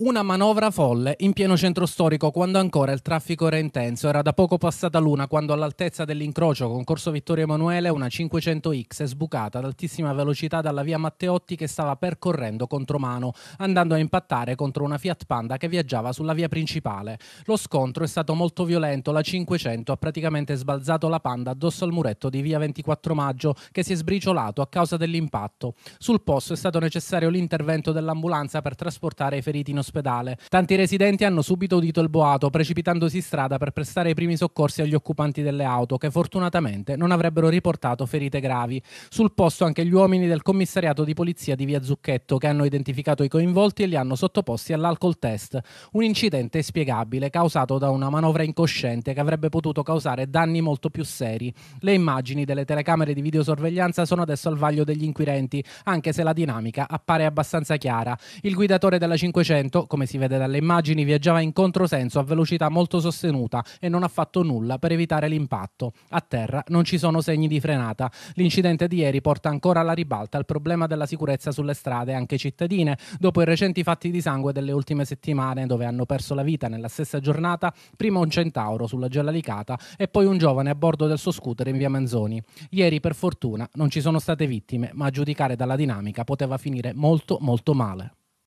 Una manovra folle in pieno centro storico quando ancora il traffico era intenso. Era da poco passata l'una quando all'altezza dell'incrocio con Corso Vittorio Emanuele una 500X è sbucata ad altissima velocità dalla via Matteotti che stava percorrendo contromano, andando a impattare contro una Fiat Panda che viaggiava sulla via principale. Lo scontro è stato molto violento, la 500 ha praticamente sbalzato la Panda addosso al muretto di via 24 Maggio che si è sbriciolato a causa dell'impatto. Sul posto è stato necessario l'intervento dell'ambulanza per trasportare i feriti in ospedale ospedale. Tanti residenti hanno subito udito il boato, precipitandosi in strada per prestare i primi soccorsi agli occupanti delle auto, che fortunatamente non avrebbero riportato ferite gravi. Sul posto anche gli uomini del commissariato di polizia di Via Zucchetto, che hanno identificato i coinvolti e li hanno sottoposti all'alcol test. Un incidente spiegabile, causato da una manovra incosciente che avrebbe potuto causare danni molto più seri. Le immagini delle telecamere di videosorveglianza sono adesso al vaglio degli inquirenti, anche se la dinamica appare abbastanza chiara. Il guidatore della 500 vento, come si vede dalle immagini, viaggiava in controsenso a velocità molto sostenuta e non ha fatto nulla per evitare l'impatto. A terra non ci sono segni di frenata. L'incidente di ieri porta ancora alla ribalta il problema della sicurezza sulle strade, anche cittadine, dopo i recenti fatti di sangue delle ultime settimane dove hanno perso la vita nella stessa giornata prima un centauro sulla Gelalicata e poi un giovane a bordo del suo scooter in via Manzoni. Ieri per fortuna non ci sono state vittime, ma a giudicare dalla dinamica poteva finire molto molto male.